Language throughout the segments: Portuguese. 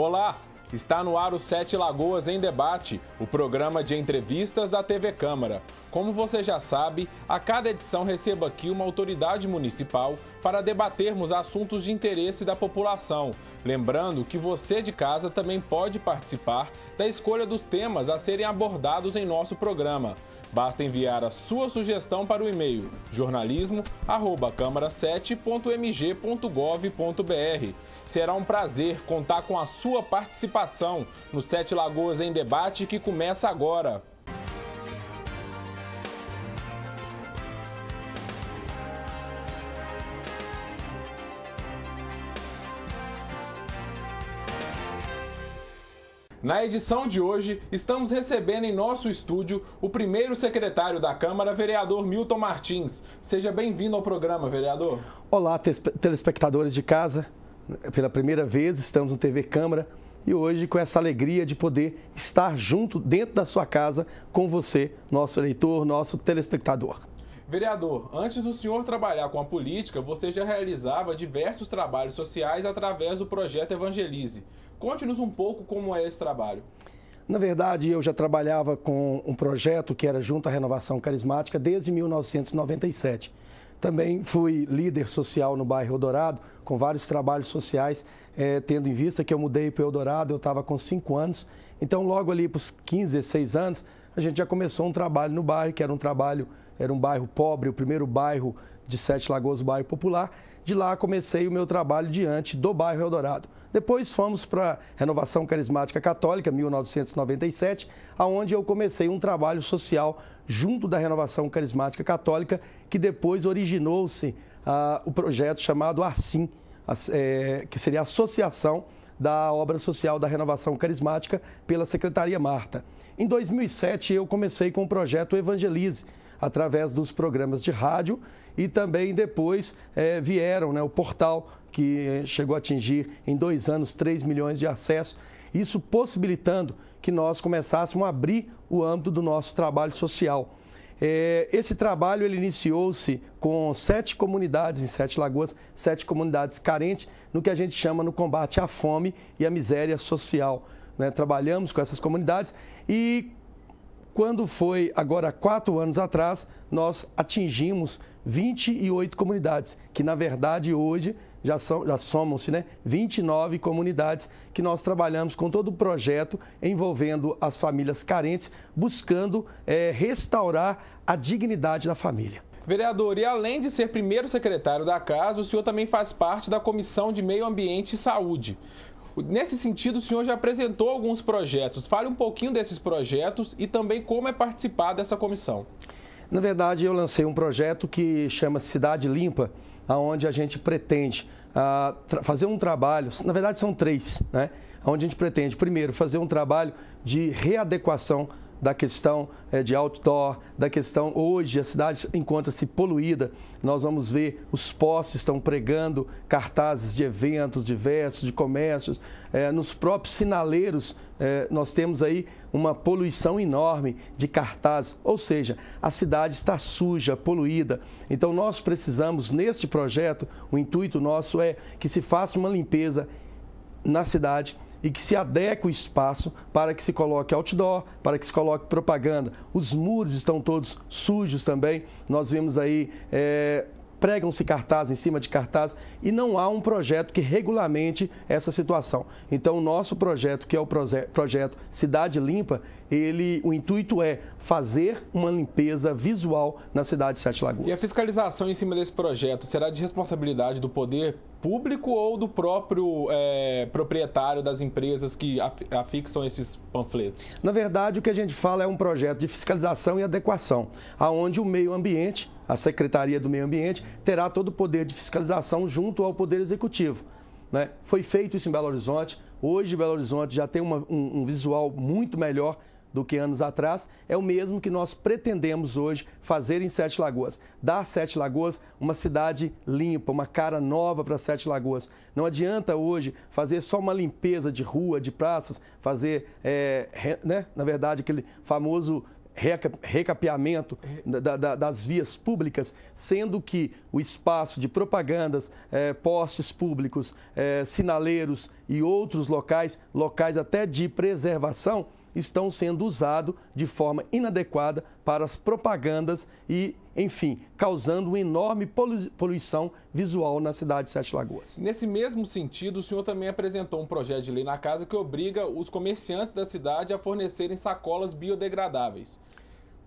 Olá! Está no ar o Sete Lagoas em Debate, o programa de entrevistas da TV Câmara. Como você já sabe, a cada edição recebo aqui uma autoridade municipal para debatermos assuntos de interesse da população. Lembrando que você de casa também pode participar da escolha dos temas a serem abordados em nosso programa. Basta enviar a sua sugestão para o e-mail jornalismo@câmara7.mg.gov.br. Será um prazer contar com a sua participação no Sete Lagoas em Debate que começa agora. Na edição de hoje, estamos recebendo em nosso estúdio o primeiro secretário da Câmara, vereador Milton Martins. Seja bem-vindo ao programa, vereador. Olá, telespectadores de casa. Pela primeira vez estamos no TV Câmara e hoje com essa alegria de poder estar junto dentro da sua casa com você, nosso eleitor, nosso telespectador. Vereador, antes do senhor trabalhar com a política, você já realizava diversos trabalhos sociais através do projeto Evangelize. Conte-nos um pouco como é esse trabalho. Na verdade, eu já trabalhava com um projeto que era junto à Renovação Carismática desde 1997. Também fui líder social no bairro Eldorado, com vários trabalhos sociais, eh, tendo em vista que eu mudei para o Eldorado, eu estava com 5 anos. Então, logo ali para os 15, 16 anos, a gente já começou um trabalho no bairro, que era um trabalho, era um bairro pobre, o primeiro bairro de Sete Lagoas, bairro Popular. De lá comecei o meu trabalho diante do bairro Eldorado. Depois fomos para Renovação Carismática Católica, 1997, aonde eu comecei um trabalho social junto da Renovação Carismática Católica, que depois originou-se ah, o projeto chamado Arsim, é, eh, que seria a Associação da Obra Social da Renovação Carismática pela Secretaria Marta. Em 2007, eu comecei com o projeto Evangelize, através dos programas de rádio e também depois é, vieram né, o portal que é, chegou a atingir em dois anos 3 milhões de acessos, isso possibilitando que nós começássemos a abrir o âmbito do nosso trabalho social. É, esse trabalho ele iniciou-se com sete comunidades em Sete Lagoas, sete comunidades carentes no que a gente chama no combate à fome e à miséria social. Né? Trabalhamos com essas comunidades e quando foi agora quatro anos atrás, nós atingimos 28 comunidades, que na verdade hoje já, são, já somam-se né, 29 comunidades que nós trabalhamos com todo o projeto envolvendo as famílias carentes, buscando é, restaurar a dignidade da família. Vereador, e além de ser primeiro secretário da casa, o senhor também faz parte da Comissão de Meio Ambiente e Saúde. Nesse sentido, o senhor já apresentou alguns projetos. Fale um pouquinho desses projetos e também como é participar dessa comissão. Na verdade, eu lancei um projeto que chama Cidade Limpa, aonde a gente pretende ah, fazer um trabalho, na verdade são três, né? Onde a gente pretende, primeiro, fazer um trabalho de readequação da questão eh, de outdoor, da questão hoje a cidade encontra-se poluída. Nós vamos ver os postes estão pregando cartazes de eventos diversos, de comércios. Eh, nos próprios sinaleiros, eh, nós temos aí uma poluição enorme de cartazes, ou seja, a cidade está suja, poluída. Então nós precisamos, neste projeto, o intuito nosso é que se faça uma limpeza na cidade e que se adeque o espaço para que se coloque outdoor, para que se coloque propaganda. Os muros estão todos sujos também. Nós vimos aí é, pregam-se cartazes em cima de cartazes e não há um projeto que regulamente essa situação. Então, o nosso projeto, que é o projeto Cidade Limpa, ele, o intuito é fazer uma limpeza visual na cidade de Sete Lagoas. E a fiscalização em cima desse projeto será de responsabilidade do poder público ou do próprio é, proprietário das empresas que afixam esses panfletos? Na verdade, o que a gente fala é um projeto de fiscalização e adequação, aonde o meio ambiente a Secretaria do Meio Ambiente terá todo o poder de fiscalização junto ao Poder Executivo. Né? Foi feito isso em Belo Horizonte. Hoje, Belo Horizonte já tem uma, um, um visual muito melhor do que anos atrás, é o mesmo que nós pretendemos hoje fazer em Sete Lagoas. Dar Sete Lagoas uma cidade limpa, uma cara nova para Sete Lagoas. Não adianta hoje fazer só uma limpeza de rua, de praças, fazer, é, né, na verdade, aquele famoso recapeamento da, da, das vias públicas, sendo que o espaço de propagandas, é, postes públicos, é, sinaleiros e outros locais, locais até de preservação, estão sendo usados de forma inadequada para as propagandas e, enfim, causando uma enorme poluição visual na cidade de Sete Lagoas. Nesse mesmo sentido, o senhor também apresentou um projeto de lei na casa que obriga os comerciantes da cidade a fornecerem sacolas biodegradáveis.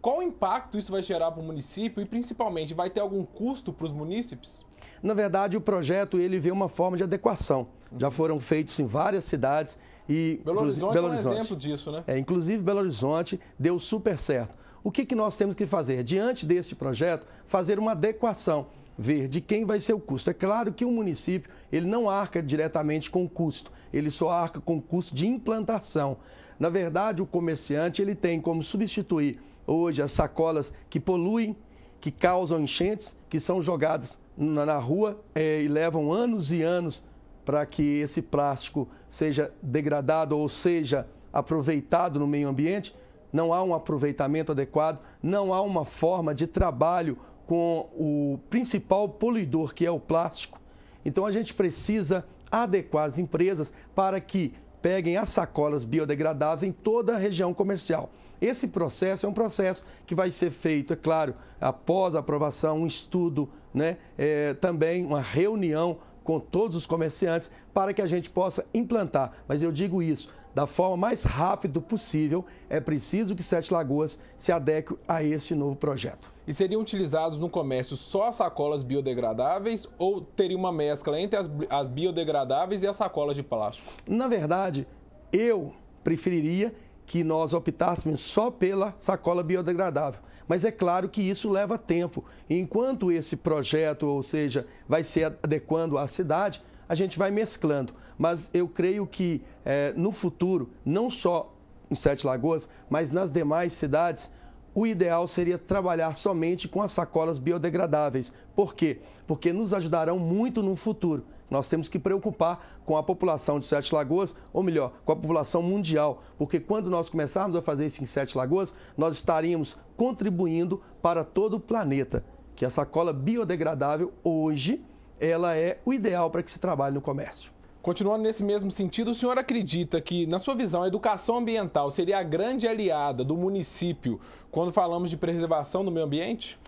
Qual impacto isso vai gerar para o município e, principalmente, vai ter algum custo para os munícipes? Na verdade, o projeto ele vê uma forma de adequação. Já uhum. foram feitos em várias cidades e Belo Horizonte, Belo Horizonte. é um exemplo disso, né? É, inclusive Belo Horizonte deu super certo. O que, que nós temos que fazer? Diante deste projeto, fazer uma adequação, ver de quem vai ser o custo. É claro que o município ele não arca diretamente com o custo, ele só arca com o custo de implantação. Na verdade, o comerciante ele tem como substituir hoje as sacolas que poluem, que causam enchentes, que são jogadas na, na rua é, e levam anos e anos para que esse plástico seja degradado ou seja aproveitado no meio ambiente, não há um aproveitamento adequado, não há uma forma de trabalho com o principal poluidor, que é o plástico. Então a gente precisa adequar as empresas para que peguem as sacolas biodegradáveis em toda a região comercial. Esse processo é um processo que vai ser feito, é claro, após a aprovação, um estudo né, é, também uma reunião com todos os comerciantes para que a gente possa implantar. Mas eu digo isso, da forma mais rápida possível, é preciso que Sete Lagoas se adeque a esse novo projeto. E seriam utilizados no comércio só sacolas biodegradáveis ou teria uma mescla entre as, as biodegradáveis e as sacolas de plástico? Na verdade, eu preferiria que nós optássemos só pela sacola biodegradável. Mas é claro que isso leva tempo. enquanto esse projeto, ou seja, vai se adequando à cidade, a gente vai mesclando. Mas eu creio que é, no futuro, não só em Sete Lagoas, mas nas demais cidades, o ideal seria trabalhar somente com as sacolas biodegradáveis. Por quê? Porque nos ajudarão muito no futuro nós temos que preocupar com a população de Sete Lagoas, ou melhor, com a população mundial, porque quando nós começarmos a fazer isso em Sete Lagoas, nós estaríamos contribuindo para todo o planeta. Que a sacola biodegradável hoje ela é o ideal para que se trabalhe no comércio. Continuando nesse mesmo sentido, o senhor acredita que, na sua visão, a educação ambiental seria a grande aliada do município quando falamos de preservação do meio ambiente?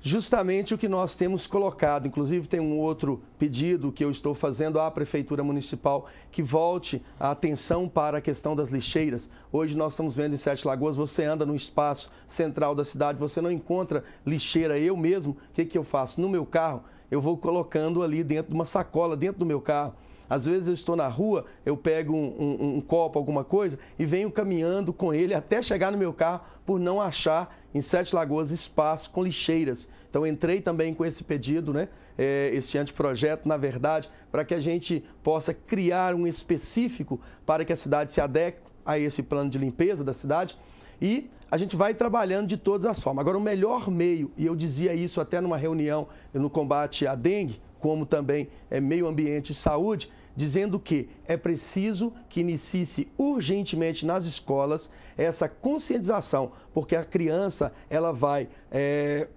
justamente o que nós temos colocado. Inclusive, tem um outro pedido que eu estou fazendo à Prefeitura Municipal que volte a atenção para a questão das lixeiras. Hoje nós estamos vendo em Sete Lagoas, você anda no espaço central da cidade, você não encontra lixeira. Eu mesmo, o que, que eu faço? No meu carro, eu vou colocando ali dentro de uma sacola, dentro do meu carro às vezes eu estou na rua, eu pego um, um, um copo, alguma coisa, e venho caminhando com ele até chegar no meu carro por não achar em Sete Lagoas espaço com lixeiras. Então entrei também com esse pedido, né? É, anteprojeto, na verdade, para que a gente possa criar um específico para que a cidade se adeque a esse plano de limpeza da cidade e a gente vai trabalhando de todas as formas. Agora, o melhor meio, e eu dizia isso até numa reunião no combate à dengue, como também é, meio ambiente e saúde, dizendo que é preciso que inicie urgentemente nas escolas essa conscientização, porque a criança ela vai é,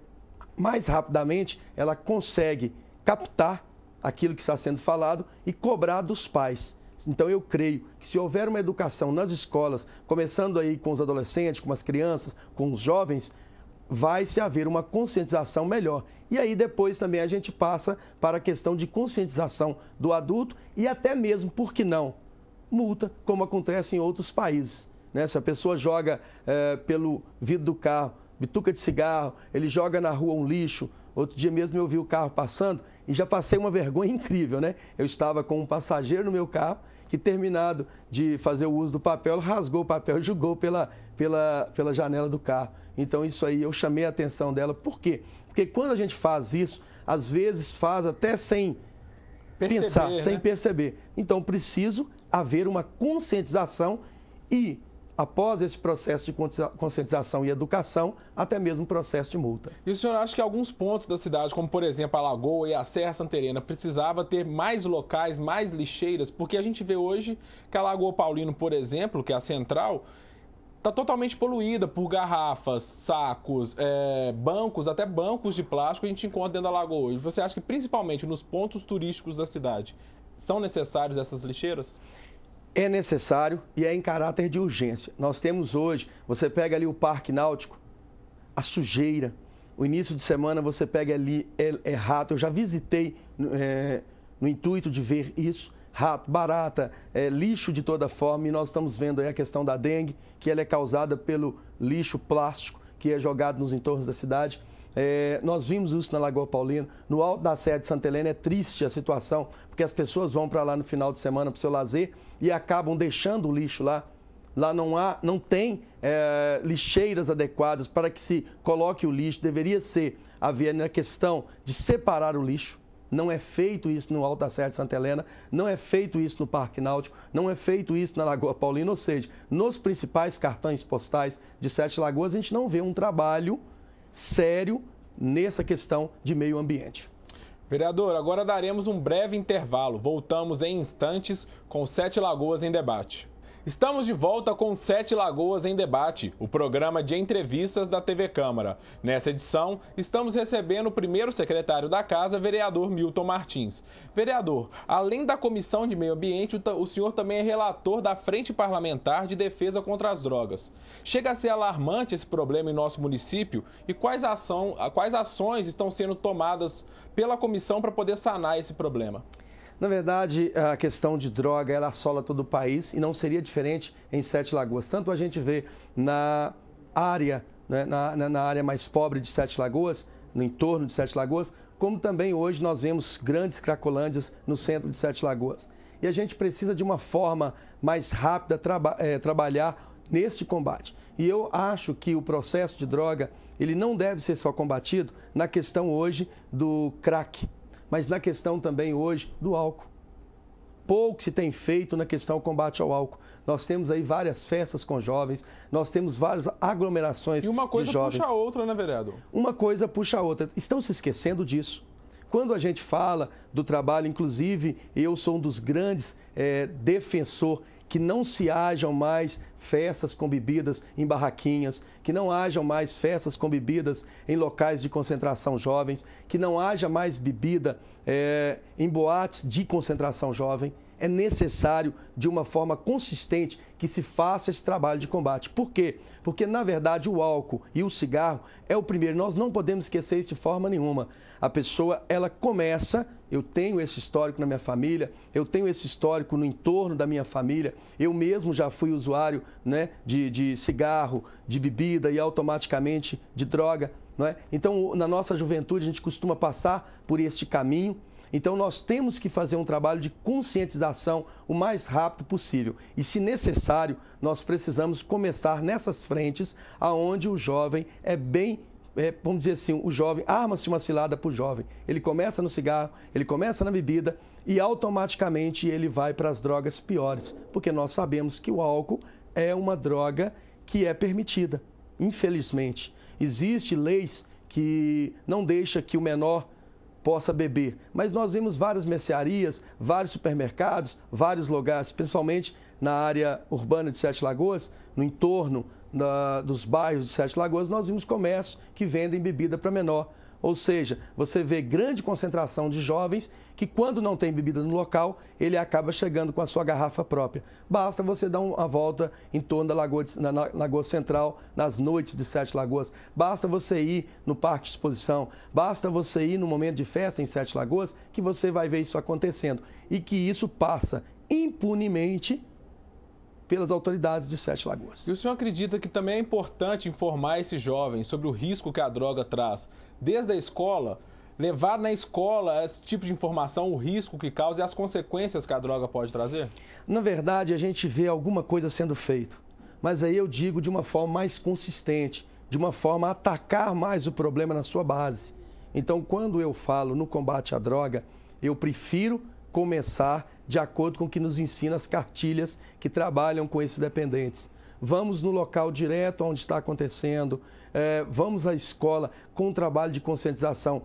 mais rapidamente, ela consegue captar aquilo que está sendo falado e cobrar dos pais. Então eu creio que se houver uma educação nas escolas, começando aí com os adolescentes, com as crianças, com os jovens, vai se haver uma conscientização melhor. E aí depois também a gente passa para a questão de conscientização do adulto e até mesmo, por que não, multa, como acontece em outros países. Né? Se a pessoa joga é, pelo vidro do carro bituca de cigarro, ele joga na rua um lixo, Outro dia mesmo eu vi o carro passando e já passei uma vergonha incrível, né? Eu estava com um passageiro no meu carro que, terminado de fazer o uso do papel, rasgou o papel e jogou pela, pela, pela janela do carro. Então, isso aí eu chamei a atenção dela. Por quê? Porque quando a gente faz isso, às vezes faz até sem perceber, pensar, né? sem perceber. Então, preciso haver uma conscientização e após esse processo de conscientização e educação, até mesmo processo de multa. E o senhor acha que alguns pontos da cidade, como por exemplo a Lagoa e a Serra Santerena, precisava ter mais locais, mais lixeiras? Porque a gente vê hoje que a Lagoa Paulino, por exemplo, que é a central, está totalmente poluída por garrafas, sacos, é, bancos, até bancos de plástico a gente encontra dentro da lagoa. E você acha que principalmente nos pontos turísticos da cidade são necessárias essas lixeiras? é necessário e é em caráter de urgência. Nós temos hoje, você pega ali o Parque Náutico, a sujeira. O início de semana você pega ali é, é rato. Eu já visitei é, no intuito de ver isso. Rato, barata, é, lixo de toda forma, e nós estamos vendo aí a questão da dengue, que ela é causada pelo lixo plástico que é jogado nos entornos da cidade. É, nós vimos isso na Lagoa Paulina. No alto da Serra de Santa Helena é triste a situação, porque as pessoas vão para lá no final de semana para o seu lazer e acabam deixando o lixo lá. Lá não há, não tem é, lixeiras adequadas para que se coloque o lixo. Deveria ser haver na questão de separar o lixo. Não é feito isso no Alto da Serra de Santa Helena, não é feito isso no Parque Náutico, não é feito isso na Lagoa Paulina. Ou seja, nos principais cartões postais de Sete Lagoas, a gente não vê um trabalho sério nessa questão de meio ambiente. Vereador, agora daremos um breve intervalo. Voltamos em instantes com Sete Lagoas em debate. Estamos de volta com Sete Lagoas em Debate, o programa de entrevistas da TV Câmara. Nessa edição, estamos recebendo o primeiro secretário da Casa, vereador Milton Martins. Vereador, além da Comissão de Meio Ambiente, o senhor também é relator da Frente Parlamentar de Defesa contra as Drogas. Chega a ser alarmante esse problema em nosso município e quais, ação, quais ações estão sendo tomadas pela comissão para poder sanar esse problema? Na verdade, a questão de droga ela assola todo o país e não seria diferente em Sete Lagoas. Tanto a gente vê na área, né, na, na, área mais pobre de Sete Lagoas, no entorno de Sete Lagoas, como também hoje nós vemos grandes cracolândias no centro de Sete Lagoas. E a gente precisa de uma forma mais rápida traba, é, trabalhar neste combate. E eu acho que o processo de droga ele não deve ser só combatido na questão hoje do crack, mas na questão também hoje do álcool. Pouco se tem feito na questão do combate ao álcool. Nós temos aí várias festas com jovens, nós temos várias aglomerações de jovens. E uma coisa puxa a outra, né, vereador? Uma coisa puxa a outra. Estão se esquecendo disso quando a gente fala do trabalho, inclusive eu sou um dos grandes é, defensor que não se hajam mais festas com bebidas em barraquinhas, que não hajam mais festas com bebidas em locais de concentração jovens, que não haja mais bebida é, em boates de concentração jovem é necessário, de uma forma consistente, que se faça esse trabalho de combate. Por quê? Porque, na verdade, o álcool e o cigarro é o primeiro. Nós não podemos esquecer isso de forma nenhuma. A pessoa, ela começa, eu tenho esse histórico na minha família, eu tenho esse histórico no entorno da minha família, eu mesmo já fui usuário né, de, de cigarro, de bebida e automaticamente de droga. Não é? Então, na nossa juventude, a gente costuma passar por este caminho então nós temos que fazer um trabalho de conscientização o mais rápido possível. E se necessário, nós precisamos começar nessas frentes aonde o jovem é bem é, vamos dizer assim, o jovem, arma-se uma cilada para o jovem. Ele começa no cigarro, ele começa na bebida e automaticamente ele vai para as drogas piores, porque nós sabemos que o álcool é uma droga que é permitida, infelizmente. Existem leis que não deixa que o menor possa beber. Mas nós vimos várias mercearias, vários supermercados, vários lugares, principalmente na área urbana de Sete Lagoas, no entorno da, dos bairros de Sete Lagoas, nós vimos comércio que vendem bebida para menor. Ou seja, você vê grande concentração de jovens que, quando não tem bebida no local, ele acaba chegando com a sua garrafa própria. Basta você dar uma volta em torno da Lagoa, de, na, na, Lagoa Central, nas noites de Sete Lagoas. Basta você ir no Parque de Exposição. Basta você ir no momento de festa em Sete Lagoas, que você vai ver isso acontecendo. E que isso passa impunemente pelas autoridades de Sete Lagoas. E o senhor acredita que também é importante informar esses jovens sobre o risco que a droga traz desde a escola? Levar na escola esse tipo de informação, o risco que causa e as consequências que a droga pode trazer? Na verdade, a gente vê alguma coisa sendo feito, mas aí eu digo de uma forma mais consistente, de uma forma a atacar mais o problema na sua base. Então, quando eu falo no combate à droga, eu prefiro começar de acordo com o que nos ensina as cartilhas que trabalham com esses dependentes. Vamos no local direto onde está acontecendo, é, vamos à escola com um trabalho de conscientização.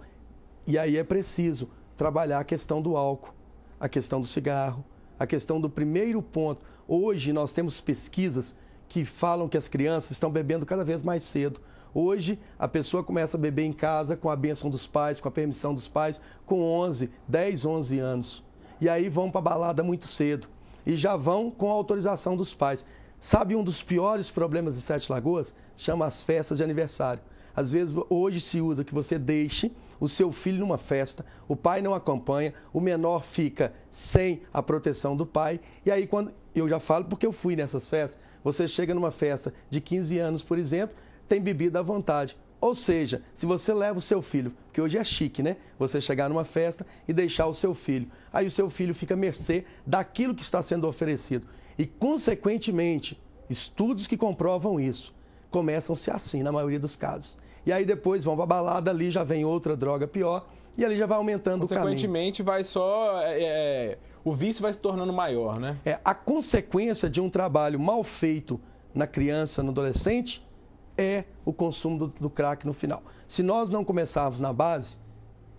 E aí é preciso trabalhar a questão do álcool, a questão do cigarro, a questão do primeiro ponto. Hoje nós temos pesquisas que falam que as crianças estão bebendo cada vez mais cedo. Hoje, a pessoa começa a beber em casa com a benção dos pais, com a permissão dos pais, com 11, 10, 11 anos e aí vão para balada muito cedo e já vão com a autorização dos pais. Sabe um dos piores problemas de Sete Lagoas? Chama as festas de aniversário. Às vezes hoje se usa que você deixe o seu filho numa festa, o pai não acompanha, o menor fica sem a proteção do pai. E aí quando eu já falo porque eu fui nessas festas, você chega numa festa de 15 anos, por exemplo, tem bebida à vontade. Ou seja, se você leva o seu filho, porque hoje é chique, né? Você chegar numa festa e deixar o seu filho. Aí o seu filho fica à mercê daquilo que está sendo oferecido. E, consequentemente, estudos que comprovam isso começam-se assim, na maioria dos casos. E aí depois vão para balada, ali já vem outra droga pior, e ali já vai aumentando o caminho. Consequentemente, vai só. É, é, o vício vai se tornando maior, né? É, a consequência de um trabalho mal feito na criança, no adolescente, é o consumo do, do crack no final. Se nós não começarmos na base,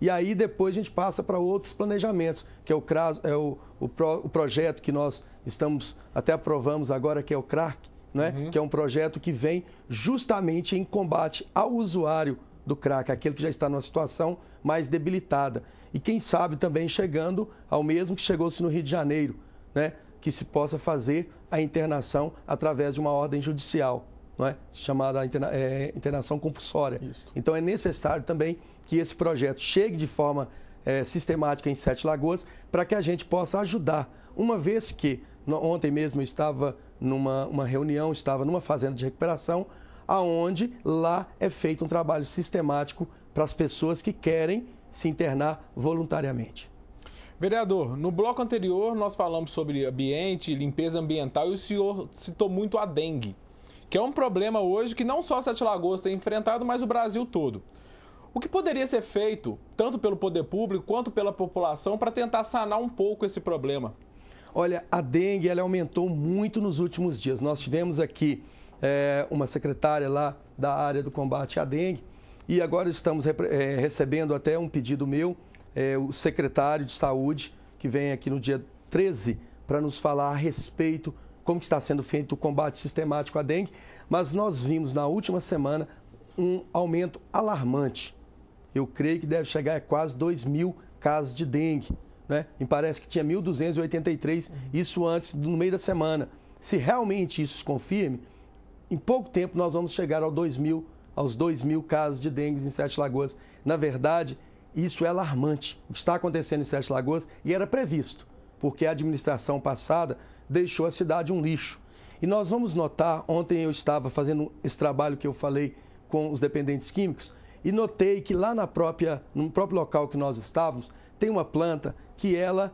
e aí depois a gente passa para outros planejamentos, que é o, CRAS, é o, o, pro, o, projeto que nós estamos, até aprovamos agora, que é o crack, né? Uhum. que é um projeto que vem justamente em combate ao usuário do crack, aquele que já está numa situação mais debilitada. E quem sabe também chegando ao mesmo que chegou-se no Rio de Janeiro, né? que se possa fazer a internação através de uma ordem judicial não é? chamada interna, é, internação compulsória. Isso. Então é necessário também que esse projeto chegue de forma é, sistemática em Sete Lagoas para que a gente possa ajudar, uma vez que ontem mesmo eu estava numa uma reunião, estava numa fazenda de recuperação, aonde lá é feito um trabalho sistemático para as pessoas que querem se internar voluntariamente. Vereador, no bloco anterior nós falamos sobre ambiente, limpeza ambiental e o senhor citou muito a dengue que é um problema hoje que não só Sete Lagoas tem enfrentado, mas o Brasil todo. O que poderia ser feito, tanto pelo poder público quanto pela população, para tentar sanar um pouco esse problema? Olha, a dengue ela aumentou muito nos últimos dias. Nós tivemos aqui é, uma secretária lá da área do combate à dengue e agora estamos é, recebendo até um pedido meu, é, o secretário de saúde, que vem aqui no dia 13 para nos falar a respeito como está sendo feito o combate sistemático à dengue, mas nós vimos na última semana um aumento alarmante. Eu creio que deve chegar a quase 2 mil casos de dengue. Né? Me parece que tinha 1.283, isso antes, no meio da semana. Se realmente isso se confirme, em pouco tempo nós vamos chegar aos 2 mil, aos 2 mil casos de dengue em Sete Lagoas. Na verdade, isso é alarmante. O que está acontecendo em Sete Lagoas e era previsto, porque a administração passada deixou a cidade um lixo. E nós vamos notar, ontem eu estava fazendo esse trabalho que eu falei com os dependentes químicos e notei que lá na própria, no próprio local que nós estávamos, tem uma planta que ela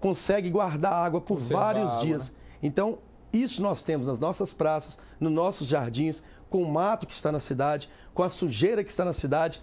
consegue guardar água por vários dias. né? Então, isso nós temos nas nossas praças, nos nossos jardins, com o mato que está na cidade, com a sujeira que está na cidade,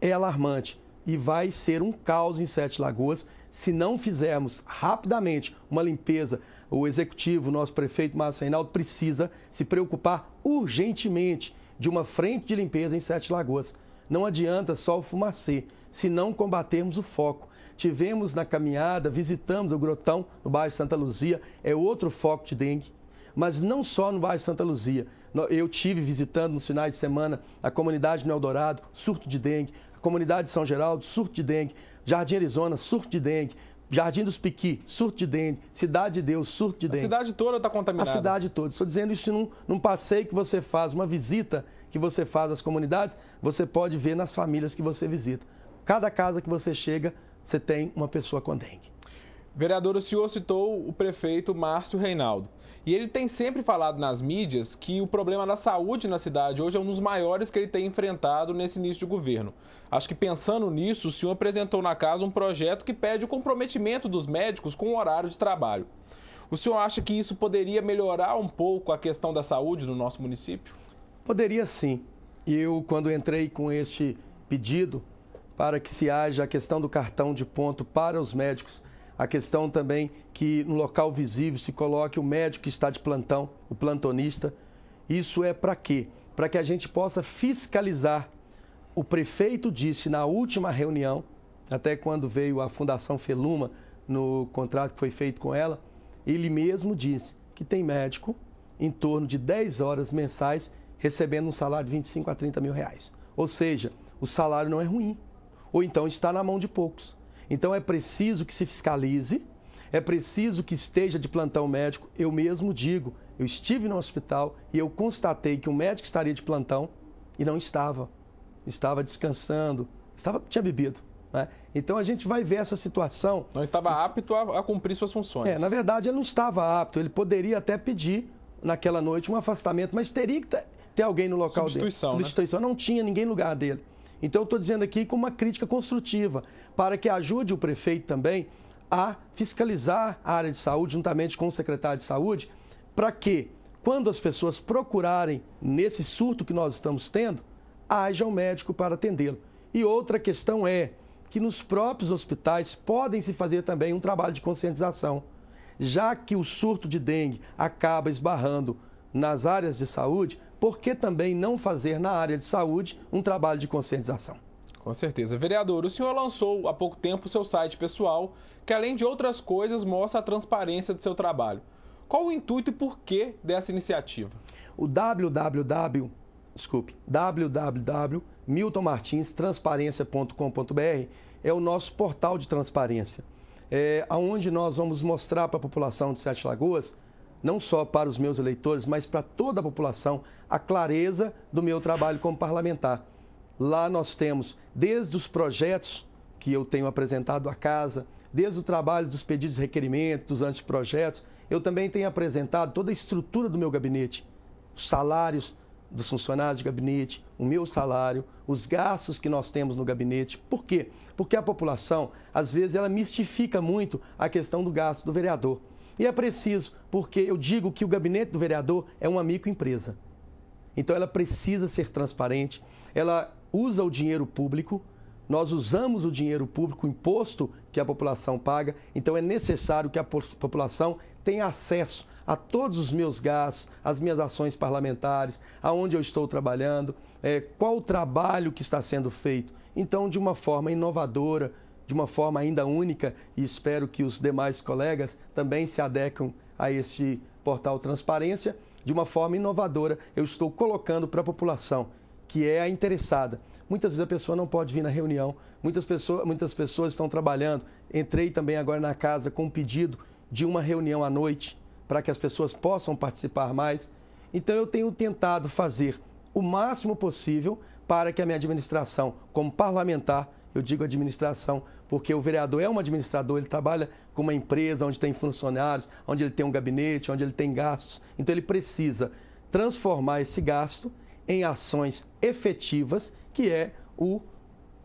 é alarmante e vai ser um caos em Sete Lagoas se não fizermos rapidamente uma limpeza. O executivo, nosso prefeito Márcio Reinaldo, precisa se preocupar urgentemente de uma frente de limpeza em Sete Lagoas. Não adianta só o fumacê, se não combatermos o foco. Tivemos na caminhada, visitamos o Grotão, no bairro Santa Luzia, é outro foco de dengue, mas não só no bairro Santa Luzia. Eu tive visitando nos finais de semana a comunidade do Eldorado, surto de dengue, Comunidade São Geraldo, surto de dengue. Jardim Arizona, surto de dengue. Jardim dos Piqui, surto de dengue. Cidade de Deus, surto de dengue. A cidade toda está contaminada. A cidade toda. Estou dizendo isso num, num passeio que você faz, uma visita que você faz às comunidades, você pode ver nas famílias que você visita. Cada casa que você chega, você tem uma pessoa com dengue. Vereador, o senhor citou o prefeito Márcio Reinaldo. E ele tem sempre falado nas mídias que o problema da saúde na cidade hoje é um dos maiores que ele tem enfrentado nesse início de governo. Acho que pensando nisso, o senhor apresentou na casa um projeto que pede o comprometimento dos médicos com o horário de trabalho. O senhor acha que isso poderia melhorar um pouco a questão da saúde no nosso município? Poderia sim. Eu, quando entrei com este pedido para que se haja a questão do cartão de ponto para os médicos a questão também que no local visível se coloque o médico que está de plantão, o plantonista. Isso é para quê? Para que a gente possa fiscalizar. O prefeito disse na última reunião, até quando veio a Fundação Feluma no contrato que foi feito com ela, ele mesmo disse que tem médico em torno de 10 horas mensais recebendo um salário de 25 a 30 mil reais. Ou seja, o salário não é ruim, ou então está na mão de poucos. Então é preciso que se fiscalize, é preciso que esteja de plantão médico. Eu mesmo digo, eu estive no hospital e eu constatei que um médico estaria de plantão e não estava. Estava descansando, estava tinha bebido. Né? Então a gente vai ver essa situação. Não estava apto a, a cumprir suas funções. É, na verdade, ele não estava apto. Ele poderia até pedir naquela noite um afastamento, mas teria que ter alguém no local Substituição, dele. Substituição. Né? Não tinha ninguém no lugar dele. Então, estou dizendo aqui com uma crítica construtiva, para que ajude o prefeito também a fiscalizar a área de saúde, juntamente com o secretário de saúde, para que, quando as pessoas procurarem nesse surto que nós estamos tendo, haja um médico para atendê-lo. E outra questão é que nos próprios hospitais podem se fazer também um trabalho de conscientização, já que o surto de dengue acaba esbarrando nas áreas de saúde, por que também não fazer na área de saúde um trabalho de conscientização? Com certeza. Vereador, o senhor lançou há pouco tempo o seu site pessoal, que além de outras coisas mostra a transparência do seu trabalho. Qual o intuito e porquê dessa iniciativa? O www, desculpe, www.miltonmartinstransparencia.com.br é o nosso portal de transparência, é, onde nós vamos mostrar para a população de Sete Lagoas não só para os meus eleitores, mas para toda a população, a clareza do meu trabalho como parlamentar. Lá nós temos, desde os projetos que eu tenho apresentado à casa, desde o trabalho dos pedidos de requerimento, dos anteprojetos, eu também tenho apresentado toda a estrutura do meu gabinete, os salários dos funcionários de gabinete, o meu salário, os gastos que nós temos no gabinete. Por quê? Porque a população, às vezes, ela mistifica muito a questão do gasto do vereador. E é preciso, porque eu digo que o gabinete do vereador é uma microempresa. Então ela precisa ser transparente, ela usa o dinheiro público, nós usamos o dinheiro público, o imposto que a população paga, então é necessário que a população tenha acesso a todos os meus gastos, as minhas ações parlamentares, aonde eu estou trabalhando, eh, qual o trabalho que está sendo feito. Então, de uma forma inovadora, de uma forma ainda única e espero que os demais colegas também se adequem a este portal Transparência. De uma forma inovadora, eu estou colocando para a população, que é a interessada. Muitas vezes a pessoa não pode vir na reunião, muitas pessoas, muitas pessoas estão trabalhando. Entrei também agora na casa com um pedido de uma reunião à noite, para que as pessoas possam participar mais. Então eu tenho tentado fazer o máximo possível para que a minha administração, como parlamentar, eu digo administração, porque o vereador é um administrador, ele trabalha com uma empresa onde tem funcionários, onde ele tem um gabinete, onde ele tem gastos. Então ele precisa transformar esse gasto em ações efetivas, que é o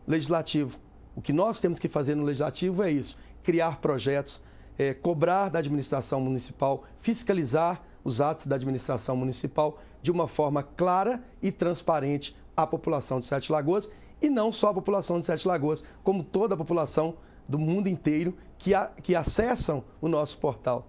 legislativo. O que nós temos que fazer no legislativo é isso: criar projetos, é, cobrar da administração municipal, fiscalizar os atos da administração municipal de uma forma clara e transparente à população de Sete Lagoas e não só a população de Sete Lagoas, como toda a população do mundo inteiro que, a, que acessam o nosso portal.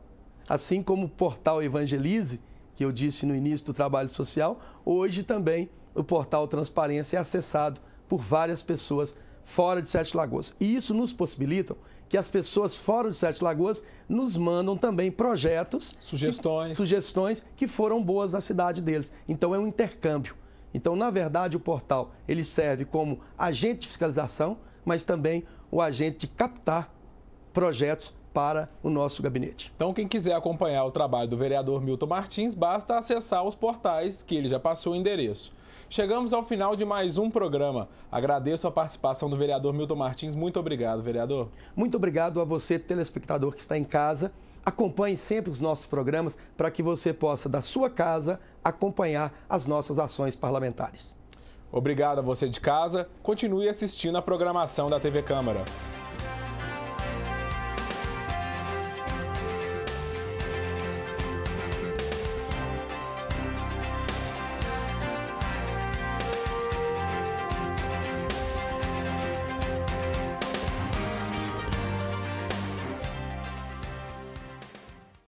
Assim como o portal Evangelize, que eu disse no início do trabalho social, hoje também o portal Transparência é acessado por várias pessoas fora de Sete Lagoas. E isso nos possibilita que as pessoas fora de Sete Lagoas nos mandam também projetos, sugestões, que, sugestões que foram boas na cidade deles. Então é um intercâmbio. Então, na verdade, o portal ele serve como agente de fiscalização, mas também o agente de captar projetos para o nosso gabinete. Então, quem quiser acompanhar o trabalho do vereador Milton Martins, basta acessar os portais que ele já passou o endereço. Chegamos ao final de mais um programa. Agradeço a participação do vereador Milton Martins. Muito obrigado, vereador. Muito obrigado a você, telespectador que está em casa. Acompanhe sempre os nossos programas para que você possa, da sua casa, acompanhar as nossas ações parlamentares. Obrigado a você de casa. Continue assistindo a programação da TV Câmara.